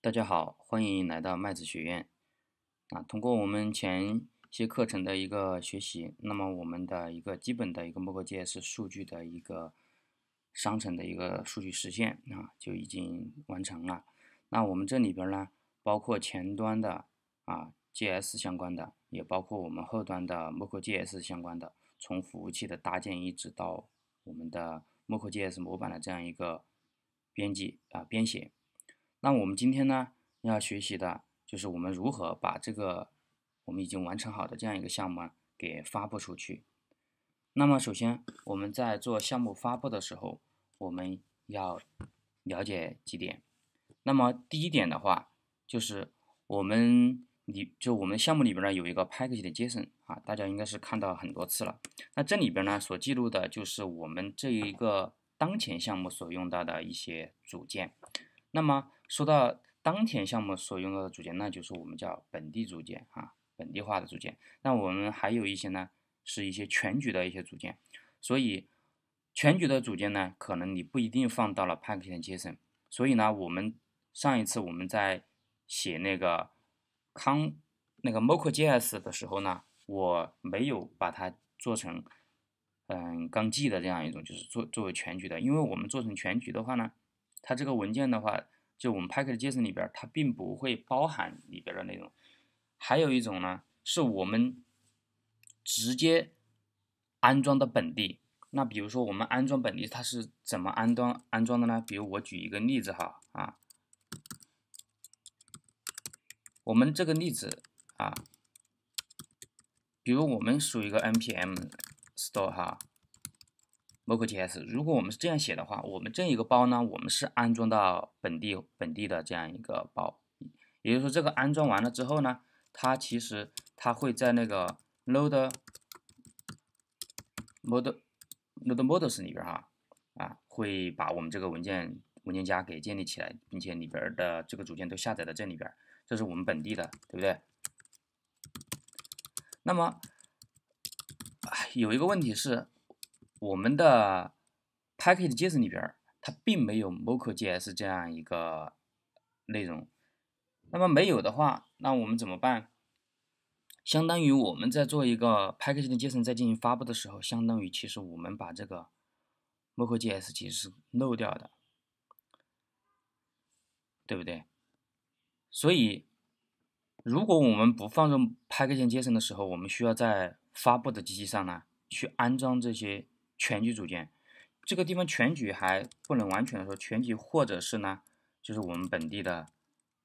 大家好，欢迎来到麦子学院。啊，通过我们前些课程的一个学习，那么我们的一个基本的一个 m o c o GS 数据的一个商城的一个数据实现啊，就已经完成了。那我们这里边呢，包括前端的啊 GS 相关的，也包括我们后端的 m o c o GS 相关的，从服务器的搭建一直到我们的 m o c o GS 模板的这样一个编辑啊编写。那我们今天呢要学习的就是我们如何把这个我们已经完成好的这样一个项目给发布出去。那么首先我们在做项目发布的时候，我们要了解几点。那么第一点的话，就是我们里就我们项目里边呢有一个 p a c k a g e 的 JSON 啊，大家应该是看到很多次了。那这里边呢所记录的就是我们这一个当前项目所用到的一些组件。那么说到当前项目所用到的组件，那就是我们叫本地组件啊，本地化的组件。那我们还有一些呢，是一些全局的一些组件。所以，全局的组件呢，可能你不一定放到了 package.json。所以呢，我们上一次我们在写那个康那个 m o c o l j s 的时候呢，我没有把它做成嗯纲纪的这样一种，就是做作为全局的。因为我们做成全局的话呢，它这个文件的话。就我们 package 的 JSON 里边，它并不会包含里边的内容。还有一种呢，是我们直接安装的本地。那比如说我们安装本地，它是怎么安装安装的呢？比如我举一个例子哈，啊，我们这个例子啊，比如我们属于一个 npm store 哈。m o g o j s 如果我们是这样写的话，我们这一个包呢，我们是安装到本地本地的这样一个包，也就是说，这个安装完了之后呢，它其实它会在那个 load model load models 里边哈，啊，会把我们这个文件文件夹给建立起来，并且里边的这个组件都下载到这里边，这是我们本地的，对不对？那么有一个问题是。我们的 package.json 里边，它并没有 m o c o j s 这样一个内容。那么没有的话，那我们怎么办？相当于我们在做一个 package.json 在进行发布的时候，相当于其实我们把这个 m o c o j s 其实漏掉的，对不对？所以，如果我们不放入 package.json 的时候，我们需要在发布的机器上呢，去安装这些。全局组件，这个地方全局还不能完全的说全局，或者是呢，就是我们本地的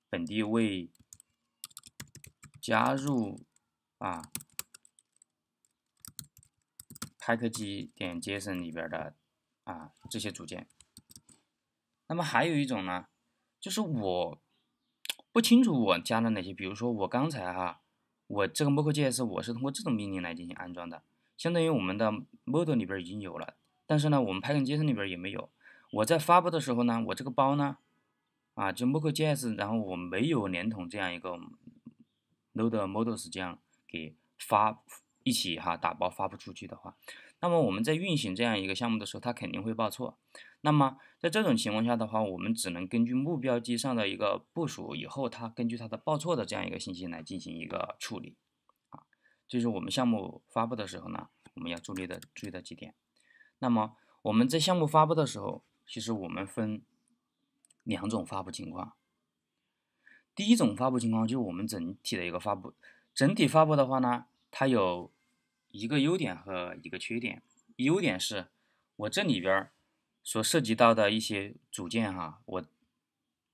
本地为加入啊，package.json 里边的啊这些组件。那么还有一种呢，就是我不清楚我加了哪些，比如说我刚才哈，我这个模块介是，我是通过这种命令来进行安装的。相当于我们的 model 里边已经有了，但是呢，我们 Python JSON 里边也没有。我在发布的时候呢，我这个包呢，啊，就 Model j s 然后我没有连同这样一个 load models 这样给发一起哈打包发布出去的话，那么我们在运行这样一个项目的时候，它肯定会报错。那么在这种情况下的话，我们只能根据目标机上的一个部署以后，它根据它的报错的这样一个信息来进行一个处理。就是我们项目发布的时候呢，我们要注意的注意的几点。那么我们在项目发布的时候，其实我们分两种发布情况。第一种发布情况就是我们整体的一个发布，整体发布的话呢，它有一个优点和一个缺点。优点是我这里边所涉及到的一些组件哈，我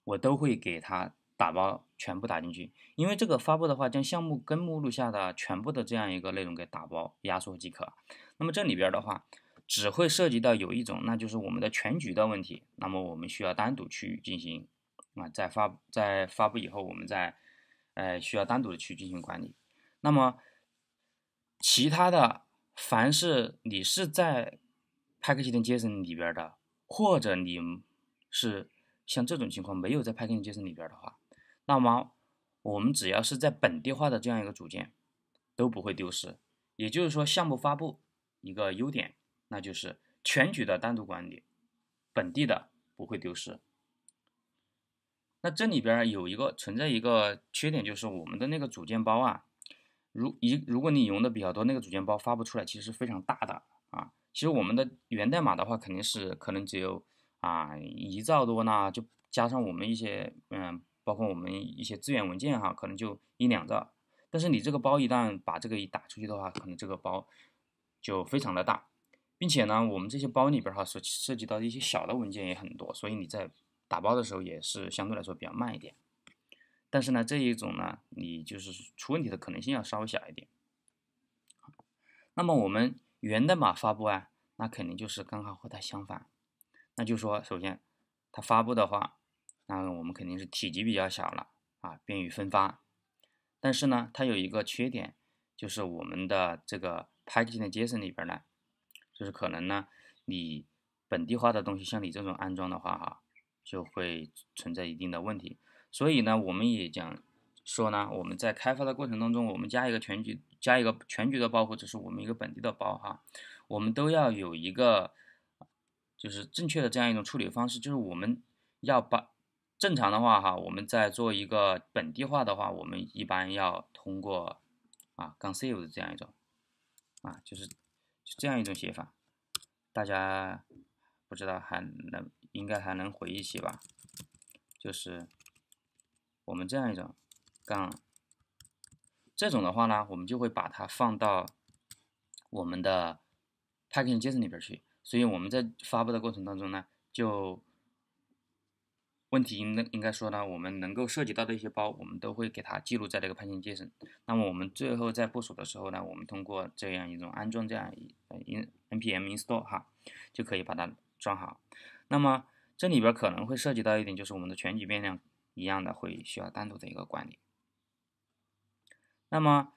我都会给它。打包全部打进去，因为这个发布的话，将项目根目录下的全部的这样一个内容给打包压缩即可。那么这里边的话，只会涉及到有一种，那就是我们的全局的问题。那么我们需要单独去进行啊，在发在发布以后，我们再呃需要单独的去进行管理。那么其他的，凡是你是在 p a 派克 a s o 生里边的，或者你是像这种情况没有在 p 派克起点接生里边的话，那么，我们只要是在本地化的这样一个组件都不会丢失。也就是说，项目发布一个优点，那就是全局的单独管理，本地的不会丢失。那这里边有一个存在一个缺点，就是我们的那个组件包啊，如一如果你用的比较多，那个组件包发布出来其实是非常大的啊。其实我们的源代码的话，肯定是可能只有啊一兆多呢，就加上我们一些嗯。包括我们一些资源文件哈，可能就一两兆，但是你这个包一旦把这个一打出去的话，可能这个包就非常的大，并且呢，我们这些包里边哈所涉及到的一些小的文件也很多，所以你在打包的时候也是相对来说比较慢一点。但是呢，这一种呢，你就是出问题的可能性要稍微小一点。那么我们源代码发布啊，那肯定就是刚好和它相反，那就说，首先它发布的话。那我们肯定是体积比较小了啊，便于分发。但是呢，它有一个缺点，就是我们的这个 packaging JSON 里边呢，就是可能呢，你本地化的东西，像你这种安装的话哈，就会存在一定的问题。所以呢，我们也讲说呢，我们在开发的过程当中，我们加一个全局加一个全局的包，或者是我们一个本地的包哈，我们都要有一个就是正确的这样一种处理方式，就是我们要把。正常的话哈，我们在做一个本地化的话，我们一般要通过啊杠 save 的这样一种啊，就是这样一种写法，大家不知道还能应该还能回忆起吧？就是我们这样一种杠这种的话呢，我们就会把它放到我们的 package.json 里边去，所以我们在发布的过程当中呢，就问题应该应该说呢，我们能够涉及到的一些包，我们都会给它记录在这个派生节点。那么我们最后在部署的时候呢，我们通过这样一种安装，这样一 N NPM install 哈，就可以把它装好。那么这里边可能会涉及到一点，就是我们的全局变量一样的会需要单独的一个管理。那么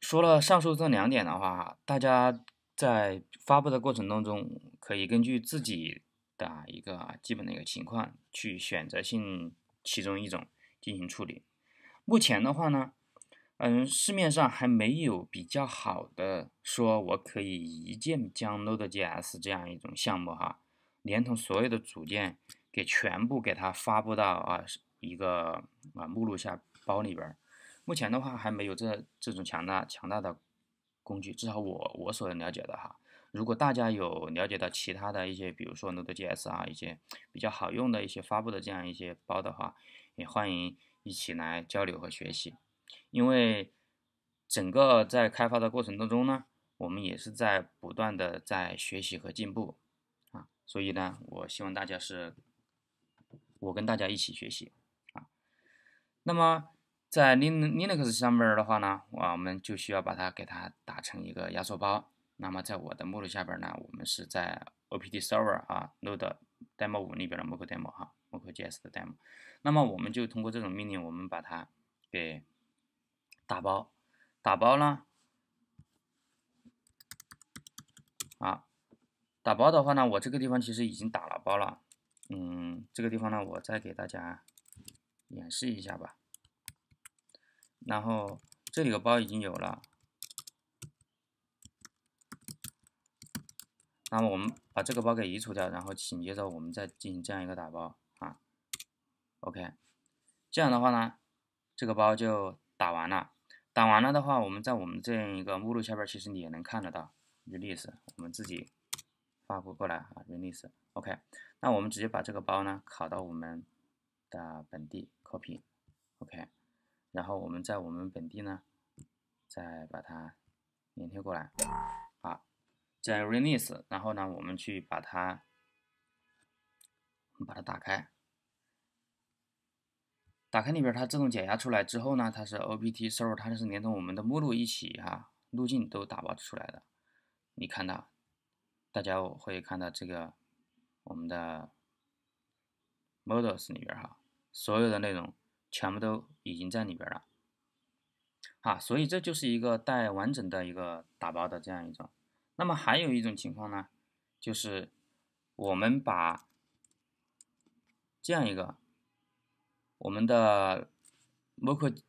说了上述这两点的话，大家在发布的过程当中，可以根据自己。的一个基本的一个情况，去选择性其中一种进行处理。目前的话呢，嗯，市面上还没有比较好的说，我可以一键将 Node.js 这样一种项目哈，连同所有的组件给全部给它发布到啊一个啊目录下包里边。目前的话还没有这这种强大强大的工具，至少我我所了解的哈。如果大家有了解到其他的一些，比如说 Node.js 啊，一些比较好用的一些发布的这样一些包的话，也欢迎一起来交流和学习。因为整个在开发的过程当中呢，我们也是在不断的在学习和进步啊，所以呢，我希望大家是，我跟大家一起学习啊。那么在 Lin Linux 上面的话呢，我们就需要把它给它打成一个压缩包。那么，在我的目录下边呢，我们是在 opt server 啊 node Demo 五里边的 m o d e demo 哈 m o d js 的 demo。那么我们就通过这种命令，我们把它给打包。打包呢，啊，打包的话呢，我这个地方其实已经打了包了。嗯，这个地方呢，我再给大家演示一下吧。然后这里的包已经有了。那么我们把这个包给移除掉，然后紧接着我们再进行这样一个打包啊，OK，这样的话呢，这个包就打完了。打完了的话，我们在我们这样一个目录下边，其实你也能看得到 release，我们自己发布过来啊 release，OK，那我们直接把这个包呢拷到我们的本地 copy，OK，然后我们在我们本地呢再把它粘贴过来。在 release，然后呢，我们去把它，把它打开，打开里边它自动解压出来之后呢，它是 o p t s r 它就是连同我们的目录一起哈，路径都打包出来的。你看到，大家会看到这个我们的 models 里边哈，所有的内容全部都已经在里边了，啊，所以这就是一个带完整的一个打包的这样一种。那么还有一种情况呢，就是我们把这样一个我们的 moke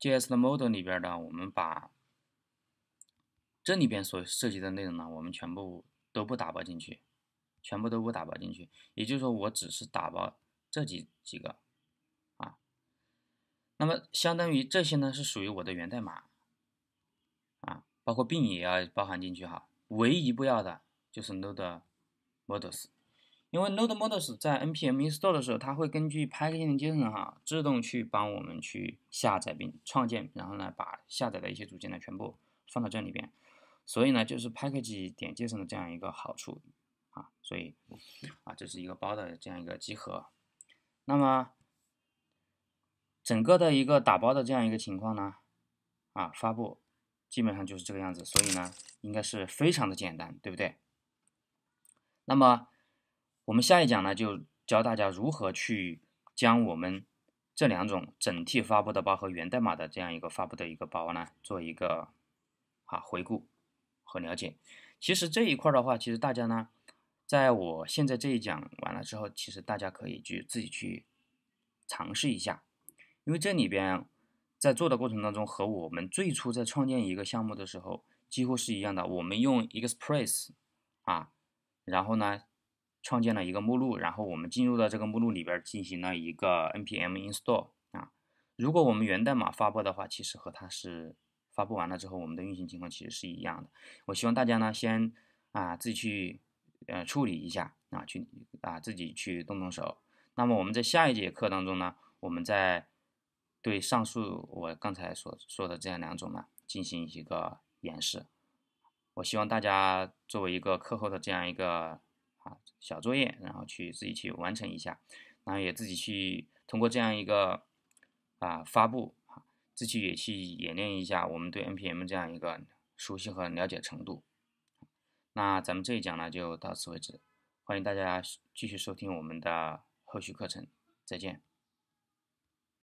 js 的 model 里边的，我们把这里边所涉及的内容呢，我们全部都不打包进去，全部都不打包进去。也就是说，我只是打包这几几个啊。那么相当于这些呢是属于我的源代码啊，包括病也要包含进去哈。唯一不要的就是 node m o d e l s 因为 node m o d e l s 在 npm install 的时候，它会根据 package.json 哈自动去帮我们去下载并创建，然后呢把下载的一些组件呢全部放到这里边，所以呢就是 package 点 json 的这样一个好处啊，所以啊这是一个包的这样一个集合，那么整个的一个打包的这样一个情况呢啊发布。基本上就是这个样子，所以呢，应该是非常的简单，对不对？那么我们下一讲呢，就教大家如何去将我们这两种整体发布的包和源代码的这样一个发布的一个包呢，做一个啊回顾和了解。其实这一块的话，其实大家呢，在我现在这一讲完了之后，其实大家可以去自己去尝试一下，因为这里边。在做的过程当中，和我们最初在创建一个项目的时候几乎是一样的。我们用 Express，啊，然后呢创建了一个目录，然后我们进入到这个目录里边进行了一个 NPM install，啊，如果我们源代码发布的话，其实和它是发布完了之后我们的运行情况其实是一样的。我希望大家呢先啊自己去呃处理一下啊，去啊自己去动动手。那么我们在下一节课当中呢，我们在对上述我刚才所说的这样两种呢，进行一个演示。我希望大家作为一个课后的这样一个啊小作业，然后去自己去完成一下，然后也自己去通过这样一个啊发布啊，自己也去演练一下我们对 npm 这样一个熟悉和了解程度。那咱们这一讲呢就到此为止，欢迎大家继续收听我们的后续课程，再见。